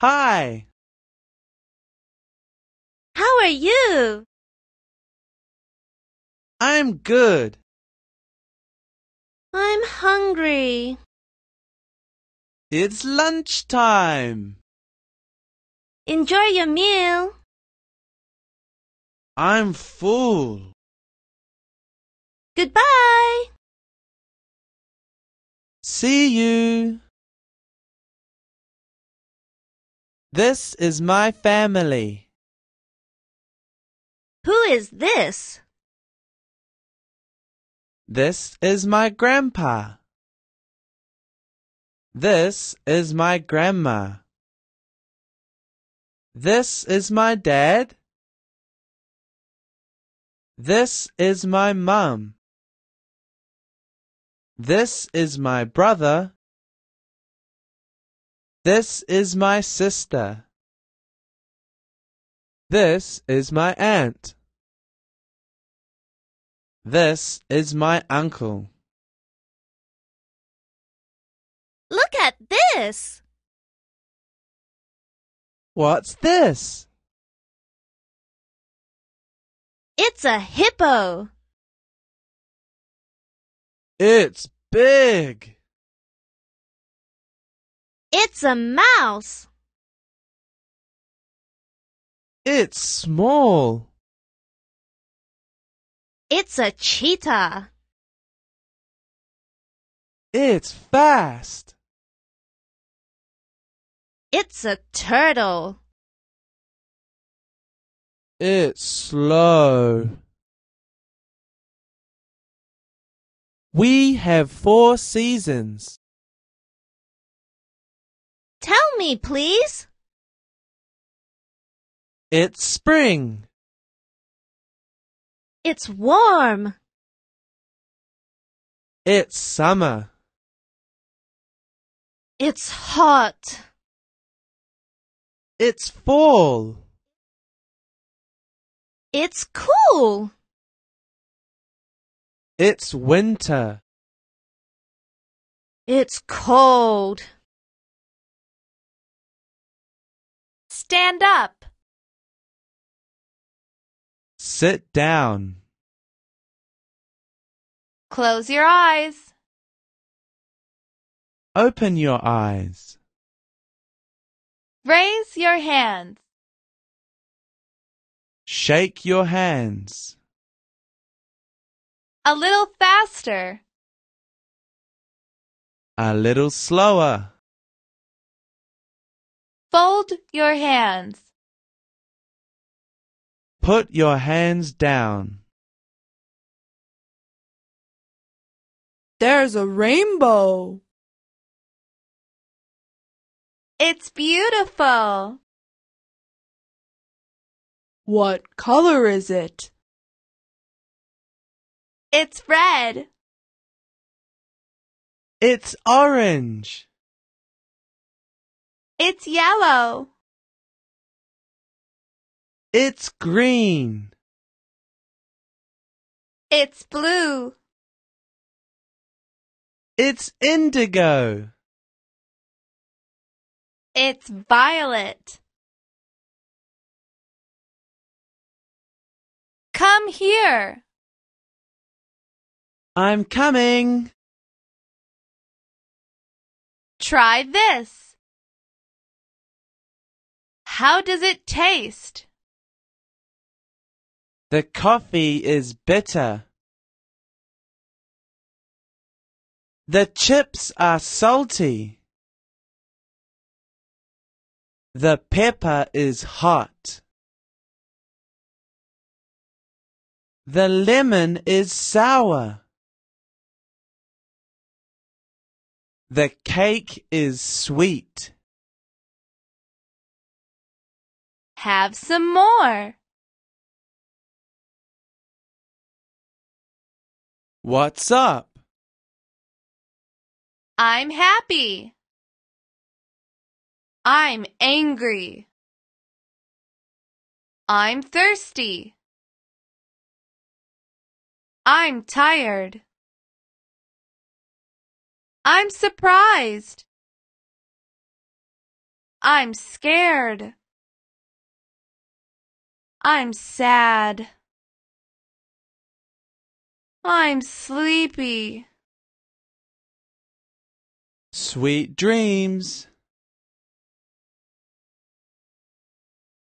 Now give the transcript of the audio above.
Hi how are you? I'm good. I'm hungry. It's lunchtime. Enjoy your meal. I'm full. Goodbye. See you. This is my family. Who is this? This is my grandpa. This is my grandma. This is my dad. This is my mum. This is my brother. This is my sister. This is my aunt. This is my uncle. Look at this. What's this? It's a hippo. It's big. It's a mouse. It's small. It's a cheetah. It's fast. It's a turtle. It's slow. We have four seasons me, please? It's spring. It's warm. It's summer. It's hot. It's fall. It's cool. It's winter. It's cold. Stand up. Sit down. Close your eyes. Open your eyes. Raise your hands. Shake your hands. A little faster. A little slower. Fold your hands. Put your hands down. There's a rainbow. It's beautiful. What color is it? It's red. It's orange. It's yellow. It's green. It's blue. It's indigo. It's violet. Come here. I'm coming. Try this. How does it taste? The coffee is bitter. The chips are salty. The pepper is hot. The lemon is sour. The cake is sweet. Have some more. What's up? I'm happy. I'm angry. I'm thirsty. I'm tired. I'm surprised. I'm scared. I'm sad. I'm sleepy. Sweet dreams.